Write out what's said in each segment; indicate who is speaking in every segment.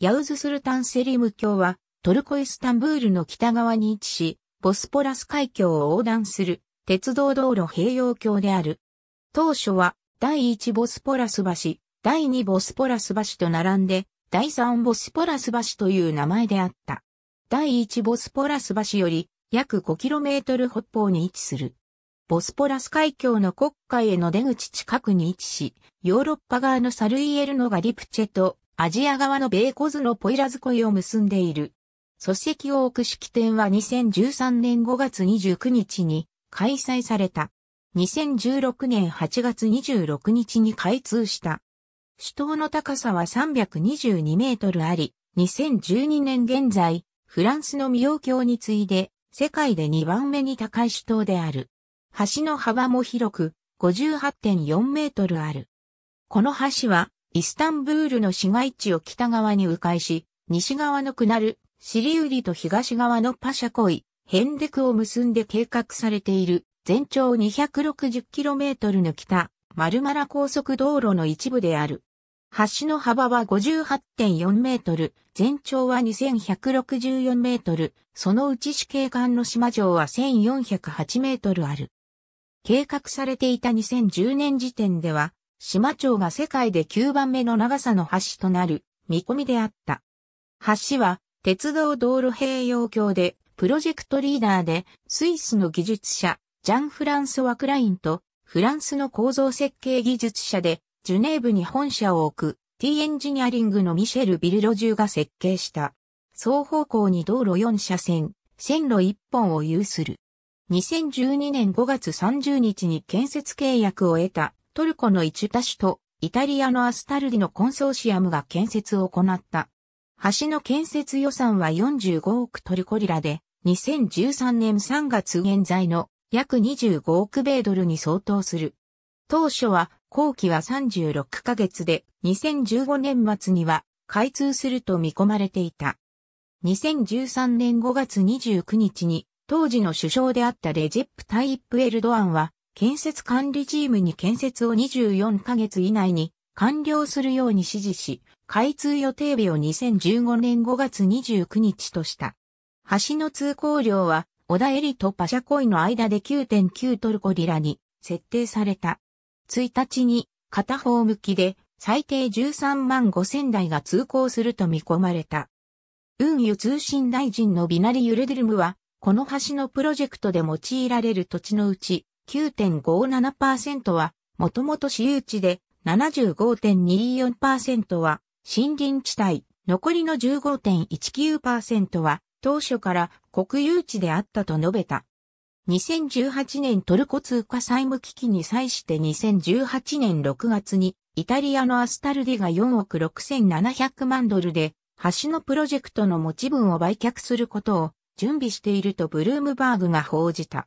Speaker 1: ヤウズスルタンセリム教は、トルコイスタンブールの北側に位置し、ボスポラス海峡を横断する鉄道道路併用橋である。当初は、第1ボスポラス橋、第2ボスポラス橋と並んで、第3ボスポラス橋という名前であった。第1ボスポラス橋より約 5km 北方に位置する。ボスポラス海峡の国海への出口近くに位置し、ヨーロッパ側のサルイエルノガリプチェとアジア側の米コズのポイラズ恋を結んでいる。組織を置く式典は2013年5月29日に開催された。2016年8月26日に開通した。首都の高さは322メートルあり、2012年現在、フランスのミオ橋に次いで、世界で2番目に高い首都である。橋の幅も広く、58.4メートルある。この橋は、イスタンブールの市街地を北側に迂回し、西側のナる、シリウリと東側のパシャコイ、ヘンデクを結んで計画されている、全長 260km の北、マルマラ高速道路の一部である。橋の幅は58.4メートル、全長は2164メートル、そのうち市刑艦の島城は1408メートルある。計画されていた2010年時点では、島町が世界で9番目の長さの橋となる見込みであった。橋は鉄道道路併用橋でプロジェクトリーダーでスイスの技術者ジャン・フランソワ・クラインとフランスの構造設計技術者でジュネーブに本社を置く T エンジニアリングのミシェル・ビルロジュが設計した双方向に道路4車線、線路1本を有する。2012年5月30日に建設契約を得たトルコのイチュタ市とイタリアのアスタルディのコンソーシアムが建設を行った。橋の建設予算は45億トルコリラで、2013年3月現在の約25億米ドルに相当する。当初は、後期は36ヶ月で、2015年末には開通すると見込まれていた。2013年5月29日に、当時の首相であったレジェップ・タイップ・エルドアンは、建設管理チームに建設を24ヶ月以内に完了するように指示し、開通予定日を2015年5月29日とした。橋の通行量は、小田エリとパシャコイの間で9.9トルコリラに設定された。1日に片方向きで最低13万5000台が通行すると見込まれた。運輸通信大臣のビナリ・ユルデルムは、この橋のプロジェクトで用いられる土地のうち、9.57%は、もともと私有地で、75.24%は、森林地帯、残りの15.19%は、当初から国有地であったと述べた。2018年トルコ通貨債務危機に際して2018年6月にイタリアのアスタルディが4億6700万ドルで橋のプロジェクトの持ち分を売却することを準備しているとブルームバーグが報じた。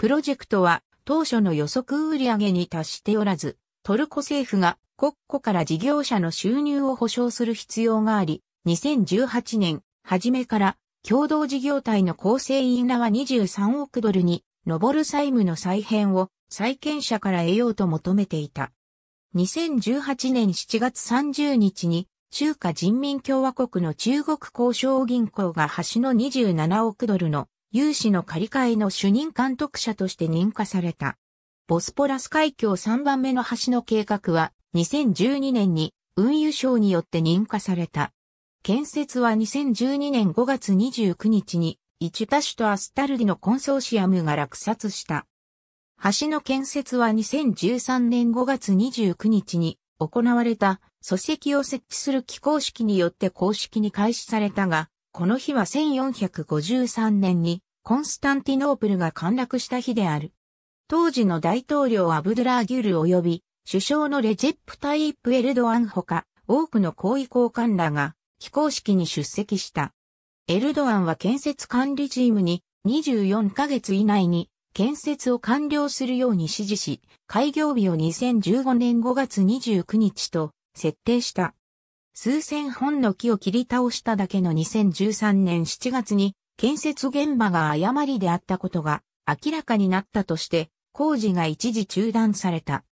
Speaker 1: プロジェクトは当初の予測売上に達しておらず、トルコ政府が国庫から事業者の収入を保障する必要があり、2018年初めから共同事業体の構成委員らは23億ドルに上る債務の再編を債権者から得ようと求めていた。2018年7月30日に中華人民共和国の中国交渉銀行が橋の27億ドルの有志の借り換えの主任監督者として認可された。ボスポラス海峡3番目の橋の計画は2012年に運輸省によって認可された。建設は2012年5月29日にイチュタ市とアスタルディのコンソーシアムが落札した。橋の建設は2013年5月29日に行われた礎石を設置する起工式によって公式に開始されたが、この日は1453年にコンスタンティノープルが陥落した日である。当時の大統領アブドゥラーギュル及び首相のレジェプタイプエルドアンほか多くの高位交換らが非公式に出席した。エルドアンは建設管理チームに24ヶ月以内に建設を完了するように指示し、開業日を2015年5月29日と設定した。数千本の木を切り倒しただけの2013年7月に建設現場が誤りであったことが明らかになったとして、工事が一時中断された。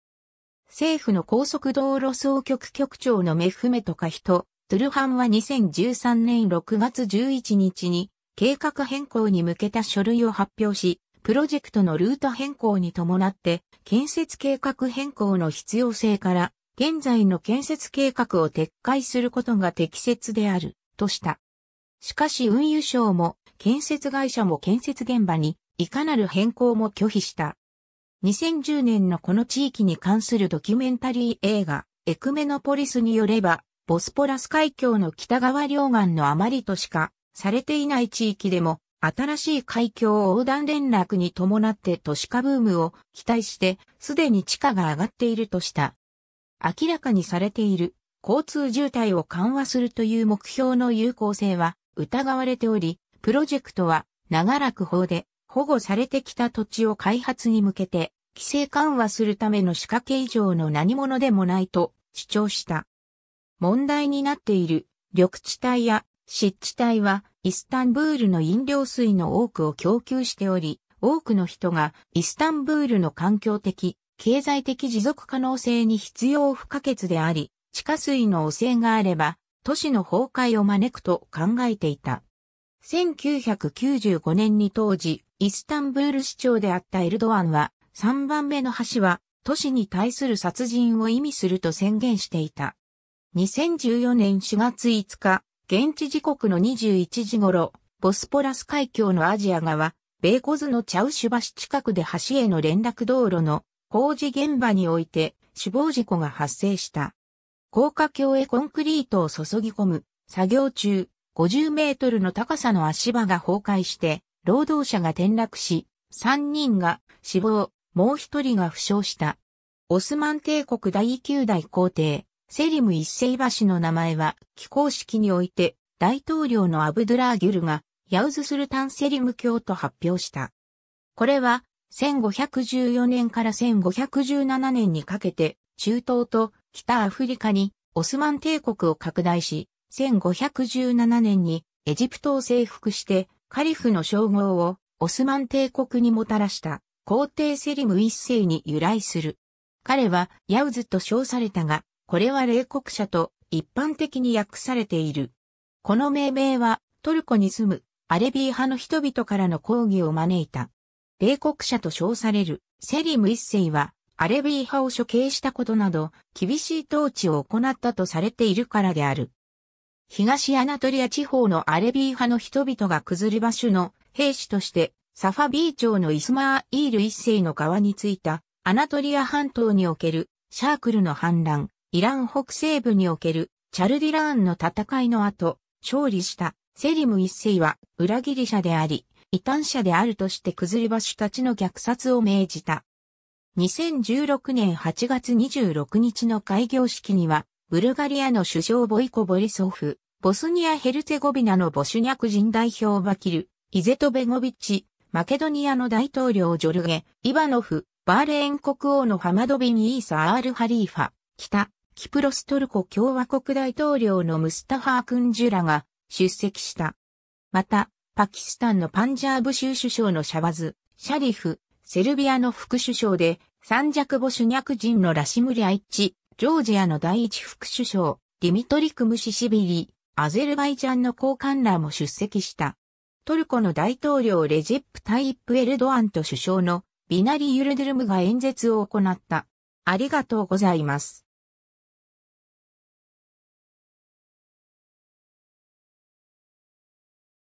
Speaker 1: 政府の高速道路総局局長のメフメトカヒト、トゥルハンは2013年6月11日に計画変更に向けた書類を発表し、プロジェクトのルート変更に伴って建設計画変更の必要性から現在の建設計画を撤回することが適切であるとした。しかし運輸省も建設会社も建設現場にいかなる変更も拒否した。2010年のこの地域に関するドキュメンタリー映画、エクメノポリスによれば、ボスポラス海峡の北側両岸のあまりとしかされていない地域でも、新しい海峡横断連絡に伴って都市化ブームを期待して、すでに地価が上がっているとした。明らかにされている交通渋滞を緩和するという目標の有効性は疑われており、プロジェクトは長らく法で保護されてきた土地を開発に向けて規制緩和するための仕掛け以上の何者でもないと主張した。問題になっている緑地帯や湿地帯はイスタンブールの飲料水の多くを供給しており、多くの人がイスタンブールの環境的、経済的持続可能性に必要不可欠であり、地下水の汚染があれば、都市の崩壊を招くと考えていた。1995年に当時、イスタンブール市長であったエルドアンは、3番目の橋は、都市に対する殺人を意味すると宣言していた。2014年4月5日、現地時刻の21時頃、ボスポラス海峡のアジア側、ベーコズのチャウシュ橋近くで橋への連絡道路の工事現場において死亡事故が発生した。高架橋へコンクリートを注ぎ込む作業中、50メートルの高さの足場が崩壊して、労働者が転落し、3人が死亡、もう1人が負傷した。オスマン帝国第9代皇帝、セリム一世橋の名前は、起工式において、大統領のアブドゥラーギュルが、ヤウズスルタンセリム教と発表した。これは、1514年から1517年にかけて、中東と北アフリカにオスマン帝国を拡大し、1517年にエジプトを征服してカリフの称号をオスマン帝国にもたらした皇帝セリム一世に由来する。彼はヤウズと称されたが、これは冷酷者と一般的に訳されている。この命名はトルコに住むアレビー派の人々からの抗議を招いた。霊国者と称されるセリム一世はアレビー派を処刑したことなど厳しい統治を行ったとされているからである。東アナトリア地方のアレビー派の人々がクズリバシュの兵士として、サファビー町のイスマーイール一世の側についたアナトリア半島におけるシャークルの反乱、イラン北西部におけるチャルディラーンの戦いの後、勝利したセリム一世は裏切り者であり、異端者であるとしてクズリバシュたちの虐殺を命じた。2016年8月26日の開業式には、ブルガリアの首相ボイコ・ボリソフ、ボスニア・ヘルツェゴビナのボシュニャク人代表バキル、イゼトベゴビッチ、マケドニアの大統領ジョルゲ、イバノフ、バーレーン国王のハマドビン・イーサ・アール・ハリーファ、北、キプロストルコ共和国大統領のムスタファー・クンジュラが出席した。また、パキスタンのパンジャーブ州首相のシャバズ、シャリフ、セルビアの副首相で、三弱ボシュニャク人のラシムリアイッチ、ジョージアの第一副首相、ディミトリ・クムシシビリ、アゼルバイジャンの高官らも出席した。トルコの大統領レジェプ・タイップ・エルドアンと首相のビナリ・ユルドルムが演説を行った。ありがとうございます。